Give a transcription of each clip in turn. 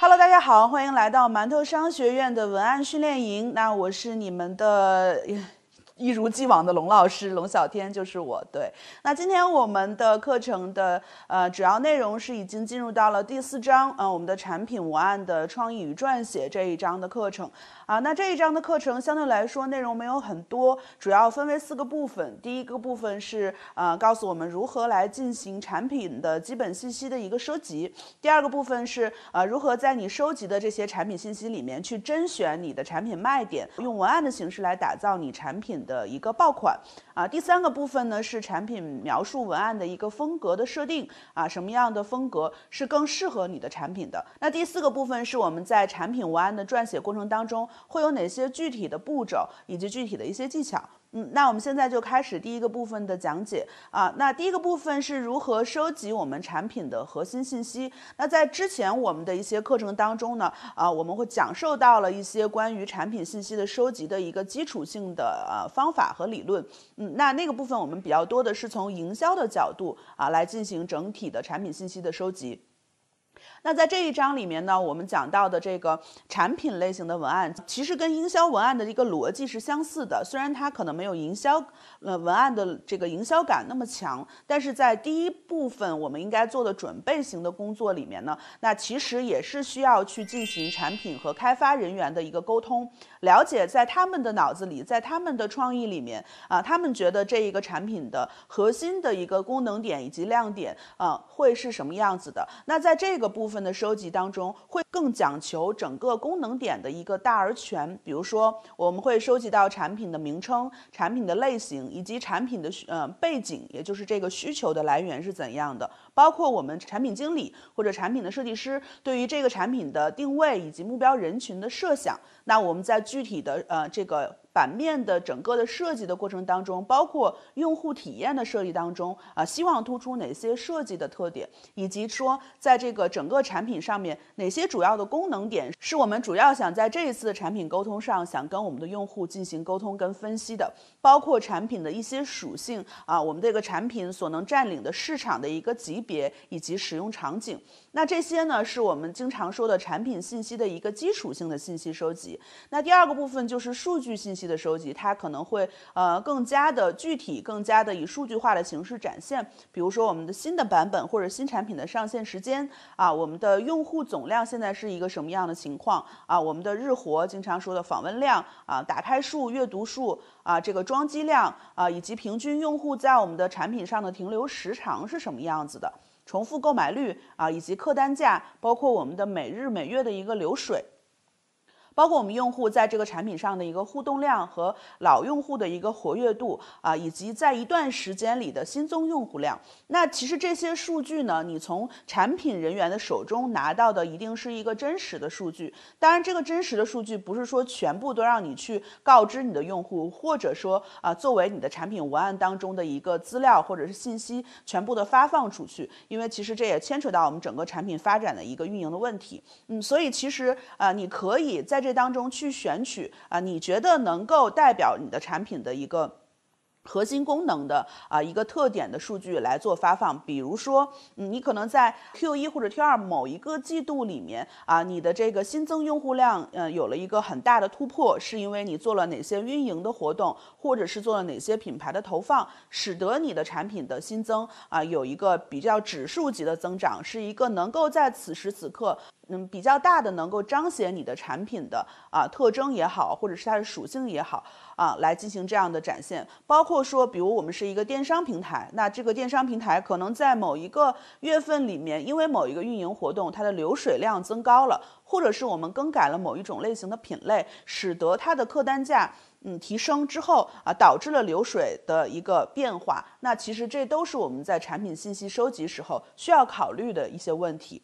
Hello，大家好，欢迎来到馒头商学院的文案训练营。那我是你们的。一如既往的龙老师，龙小天就是我。对，那今天我们的课程的呃主要内容是已经进入到了第四章，嗯，我们的产品文案的创意与撰写这一章的课程。啊，那这一章的课程相对来说内容没有很多，主要分为四个部分。第一个部分是呃，告诉我们如何来进行产品的基本信息的一个收集。第二个部分是呃，如何在你收集的这些产品信息里面去甄选你的产品卖点，用文案的形式来打造你产品。的一个爆款啊，第三个部分呢是产品描述文案的一个风格的设定啊，什么样的风格是更适合你的产品的？那第四个部分是我们在产品文案的撰写过程当中会有哪些具体的步骤以及具体的一些技巧。嗯，那我们现在就开始第一个部分的讲解啊。那第一个部分是如何收集我们产品的核心信息？那在之前我们的一些课程当中呢，啊，我们会讲授到了一些关于产品信息的收集的一个基础性的呃方法和理论。嗯，那那个部分我们比较多的是从营销的角度啊来进行整体的产品信息的收集。那在这一章里面呢，我们讲到的这个产品类型的文案，其实跟营销文案的一个逻辑是相似的。虽然它可能没有营销，呃，文案的这个营销感那么强，但是在第一部分我们应该做的准备型的工作里面呢，那其实也是需要去进行产品和开发人员的一个沟通，了解在他们的脑子里，在他们的创意里面啊，他们觉得这一个产品的核心的一个功能点以及亮点啊，会是什么样子的。那在这个部分。分的收集当中，会更讲求整个功能点的一个大而全。比如说，我们会收集到产品的名称、产品的类型以及产品的呃背景，也就是这个需求的来源是怎样的，包括我们产品经理或者产品的设计师对于这个产品的定位以及目标人群的设想。那我们在具体的呃这个。版面的整个的设计的过程当中，包括用户体验的设计当中啊，希望突出哪些设计的特点，以及说在这个整个产品上面哪些主要的功能点是我们主要想在这一次的产品沟通上想跟我们的用户进行沟通跟分析的，包括产品的一些属性啊，我们这个产品所能占领的市场的一个级别以及使用场景。那这些呢，是我们经常说的产品信息的一个基础性的信息收集。那第二个部分就是数据信息的收集，它可能会呃更加的具体，更加的以数据化的形式展现。比如说我们的新的版本或者新产品的上线时间啊，我们的用户总量现在是一个什么样的情况啊，我们的日活，经常说的访问量啊，打开数、阅读数啊，这个装机量啊，以及平均用户在我们的产品上的停留时长是什么样子的。重复购买率啊，以及客单价，包括我们的每日、每月的一个流水。包括我们用户在这个产品上的一个互动量和老用户的一个活跃度啊，以及在一段时间里的新增用户量。那其实这些数据呢，你从产品人员的手中拿到的一定是一个真实的数据。当然，这个真实的数据不是说全部都让你去告知你的用户，或者说啊，作为你的产品文案当中的一个资料或者是信息全部的发放出去，因为其实这也牵扯到我们整个产品发展的一个运营的问题。嗯，所以其实啊，你可以在这当中去选取啊，你觉得能够代表你的产品的一个。核心功能的啊一个特点的数据来做发放，比如说，嗯，你可能在 Q 一或者 Q 二某一个季度里面啊，你的这个新增用户量，嗯，有了一个很大的突破，是因为你做了哪些运营的活动，或者是做了哪些品牌的投放，使得你的产品的新增啊有一个比较指数级的增长，是一个能够在此时此刻，嗯，比较大的能够彰显你的产品的啊特征也好，或者是它的属性也好。啊，来进行这样的展现，包括说，比如我们是一个电商平台，那这个电商平台可能在某一个月份里面，因为某一个运营活动，它的流水量增高了，或者是我们更改了某一种类型的品类，使得它的客单价嗯提升之后啊，导致了流水的一个变化，那其实这都是我们在产品信息收集时候需要考虑的一些问题。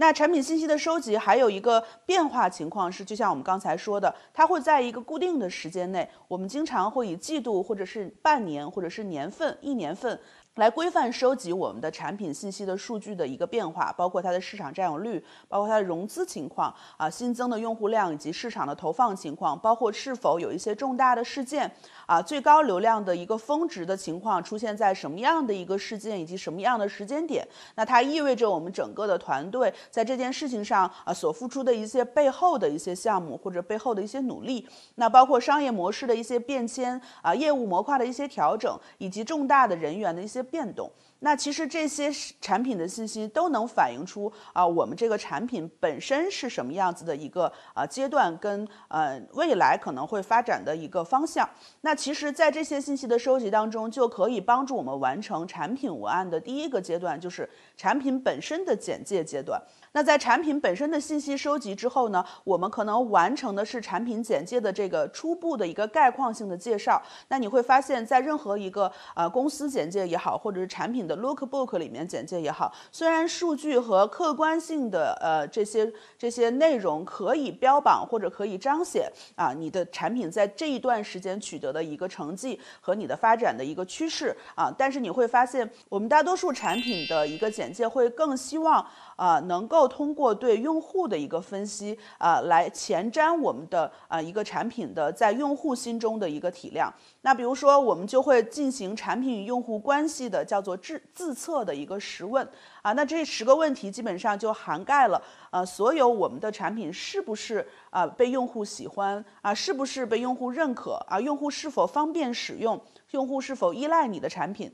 那产品信息的收集还有一个变化情况是，就像我们刚才说的，它会在一个固定的时间内，我们经常会以季度或者是半年或者是年份一年份。来规范收集我们的产品信息的数据的一个变化，包括它的市场占有率，包括它的融资情况啊，新增的用户量以及市场的投放情况，包括是否有一些重大的事件啊，最高流量的一个峰值的情况出现在什么样的一个事件以及什么样的时间点？那它意味着我们整个的团队在这件事情上啊所付出的一些背后的一些项目或者背后的一些努力，那包括商业模式的一些变迁啊，业务模块的一些调整，以及重大的人员的一些。变动。那其实这些产品的信息都能反映出啊，我们这个产品本身是什么样子的一个啊阶段跟呃未来可能会发展的一个方向。那其实，在这些信息的收集当中，就可以帮助我们完成产品文案的第一个阶段，就是产品本身的简介阶段。那在产品本身的信息收集之后呢，我们可能完成的是产品简介的这个初步的一个概况性的介绍。那你会发现在任何一个啊公司简介也好，或者是产品。的 lookbook 里面简介也好，虽然数据和客观性的呃这些这些内容可以标榜或者可以彰显啊你的产品在这一段时间取得的一个成绩和你的发展的一个趋势啊，但是你会发现我们大多数产品的一个简介会更希望啊能够通过对用户的一个分析啊来前瞻我们的啊一个产品的在用户心中的一个体量。那比如说我们就会进行产品与用户关系的叫做智。自测的一个十问啊，那这十个问题基本上就涵盖了啊，所有我们的产品是不是啊被用户喜欢啊，是不是被用户认可啊，用户是否方便使用，用户是否依赖你的产品。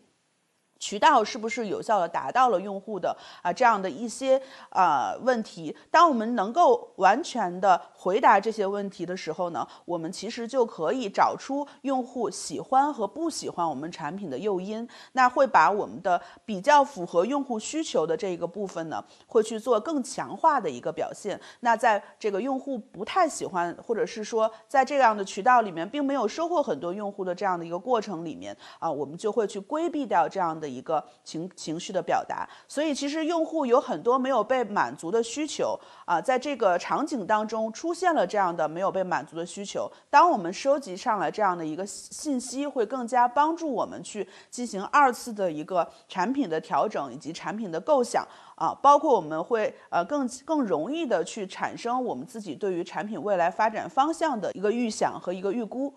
渠道是不是有效的达到了用户的啊这样的一些啊问题？当我们能够完全的回答这些问题的时候呢，我们其实就可以找出用户喜欢和不喜欢我们产品的诱因。那会把我们的比较符合用户需求的这个部分呢，会去做更强化的一个表现。那在这个用户不太喜欢，或者是说在这样的渠道里面并没有收获很多用户的这样的一个过程里面啊，我们就会去规避掉这样的。一个情情绪的表达，所以其实用户有很多没有被满足的需求啊，在这个场景当中出现了这样的没有被满足的需求。当我们收集上来这样的一个信息，会更加帮助我们去进行二次的一个产品的调整以及产品的构想啊，包括我们会呃更更容易的去产生我们自己对于产品未来发展方向的一个预想和一个预估。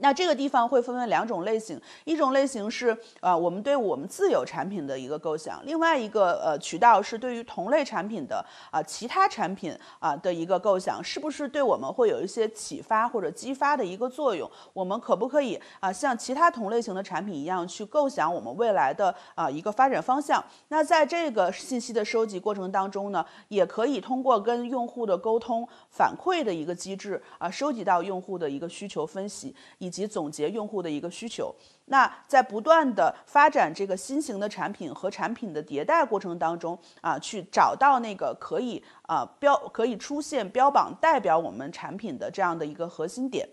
那这个地方会分为两种类型，一种类型是呃我们对我们自有产品的一个构想，另外一个呃渠道是对于同类产品的啊其他产品啊的一个构想，是不是对我们会有一些启发或者激发的一个作用？我们可不可以啊像其他同类型的产品一样去构想我们未来的啊一个发展方向？那在这个信息的收集过程当中呢，也可以通过跟用户的沟通反馈的一个机制啊收集到用户的一个需求分析以。以及总结用户的一个需求，那在不断的发展这个新型的产品和产品的迭代过程当中啊，去找到那个可以啊标可以出现标榜代表我们产品的这样的一个核心点。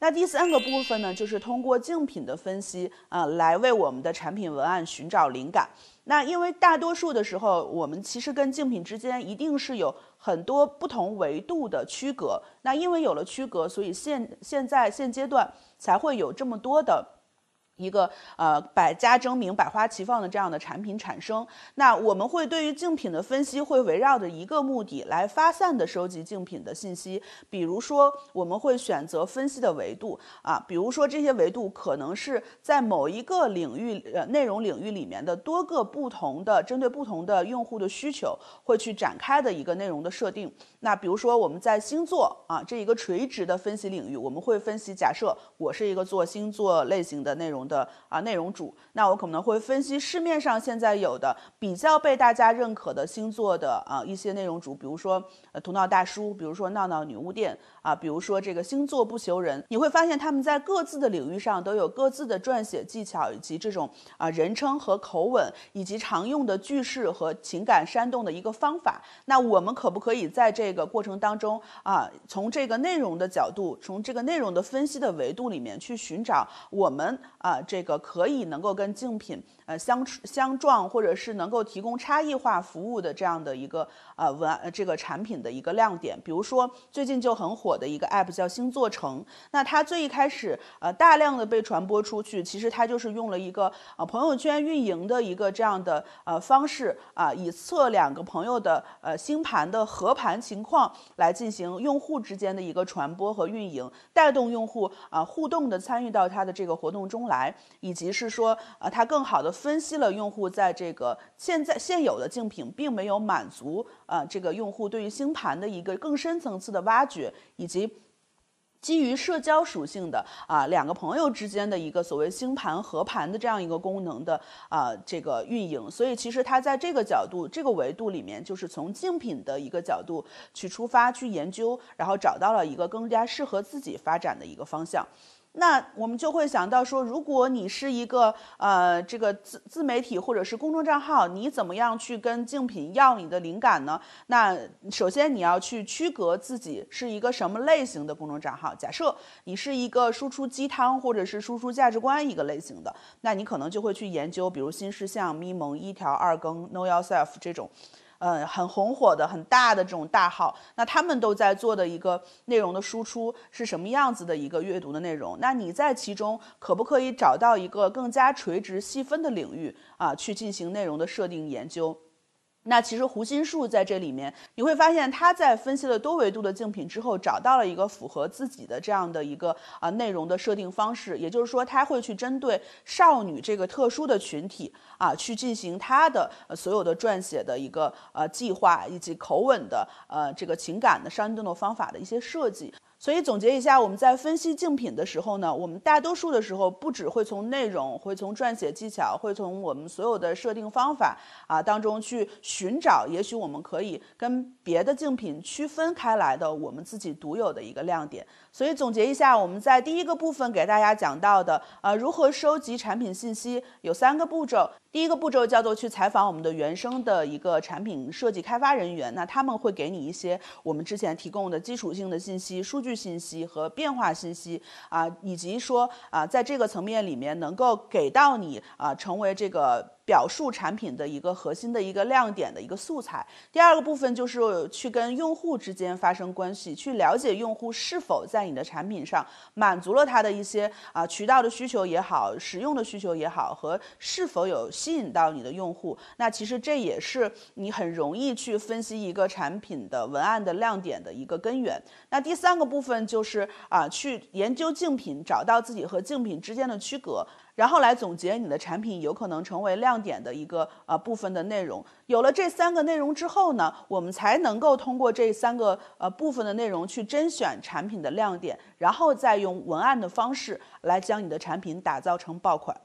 那第三个部分呢，就是通过竞品的分析啊，来为我们的产品文案寻找灵感。那因为大多数的时候，我们其实跟竞品之间一定是有很多不同维度的区隔。那因为有了区隔，所以现现在现阶段才会有这么多的。一个呃百家争鸣百花齐放的这样的产品产生，那我们会对于竞品的分析会围绕着一个目的来发散的收集竞品的信息，比如说我们会选择分析的维度啊，比如说这些维度可能是在某一个领域呃内容领域里面的多个不同的针对不同的用户的需求会去展开的一个内容的设定。那比如说我们在星座啊这一个垂直的分析领域，我们会分析假设我是一个做星座类型的内容。的啊，内容主，那我可能会分析市面上现在有的比较被大家认可的星座的啊一些内容主，比如说呃头脑大叔，比如说闹闹女巫店啊，比如说这个星座不求人，你会发现他们在各自的领域上都有各自的撰写技巧以及这种啊人称和口吻，以及常用的句式和情感煽动的一个方法。那我们可不可以在这个过程当中啊，从这个内容的角度，从这个内容的分析的维度里面去寻找我们啊？这个可以能够跟竞品。呃，相相撞，或者是能够提供差异化服务的这样的一个呃文这个产品的一个亮点，比如说最近就很火的一个 app 叫星座城，那它最一开始呃大量的被传播出去，其实它就是用了一个啊朋友圈运营的一个这样的呃方式啊，以测两个朋友的呃星盘的合盘情况来进行用户之间的一个传播和运营，带动用户啊互动的参与到它的这个活动中来，以及是说呃它更好的。分析了用户在这个现在现有的竞品并没有满足啊，这个用户对于星盘的一个更深层次的挖掘，以及基于社交属性的啊两个朋友之间的一个所谓星盘合盘的这样一个功能的啊这个运营，所以其实它在这个角度、这个维度里面，就是从竞品的一个角度去出发去研究，然后找到了一个更加适合自己发展的一个方向。那我们就会想到说，如果你是一个呃这个自自媒体或者是公众账号，你怎么样去跟竞品要你的灵感呢？那首先你要去区隔自己是一个什么类型的公众账号。假设你是一个输出鸡汤或者是输出价值观一个类型的，那你可能就会去研究，比如新事项、咪蒙、一条、二更、Know Yourself 这种。呃，很红火的、很大的这种大号，那他们都在做的一个内容的输出是什么样子的一个阅读的内容？那你在其中可不可以找到一个更加垂直细分的领域啊，去进行内容的设定研究？那其实胡心树在这里面，你会发现他在分析了多维度的竞品之后，找到了一个符合自己的这样的一个啊内容的设定方式。也就是说，他会去针对少女这个特殊的群体啊，去进行他的所有的撰写的一个呃计划以及口吻的呃这个情感的煽动的方法的一些设计。所以总结一下，我们在分析竞品的时候呢，我们大多数的时候不只会从内容，会从撰写技巧，会从我们所有的设定方法啊当中去寻找，也许我们可以跟别的竞品区分开来的我们自己独有的一个亮点。所以总结一下，我们在第一个部分给大家讲到的啊，如何收集产品信息有三个步骤。第一个步骤叫做去采访我们的原生的一个产品设计开发人员，那他们会给你一些我们之前提供的基础性的信息数据。据信息和变化信息啊，以及说啊，在这个层面里面能够给到你啊，成为这个表述产品的一个核心的一个亮点的一个素材。第二个部分就是去跟用户之间发生关系，去了解用户是否在你的产品上满足了他的一些啊渠道的需求也好，使用的需求也好，和是否有吸引到你的用户。那其实这也是你很容易去分析一个产品的文案的亮点的一个根源。那第三个部，部分就是啊，去研究竞品，找到自己和竞品之间的区隔，然后来总结你的产品有可能成为亮点的一个啊部分的内容。有了这三个内容之后呢，我们才能够通过这三个呃部分的内容去甄选产品的亮点，然后再用文案的方式来将你的产品打造成爆款。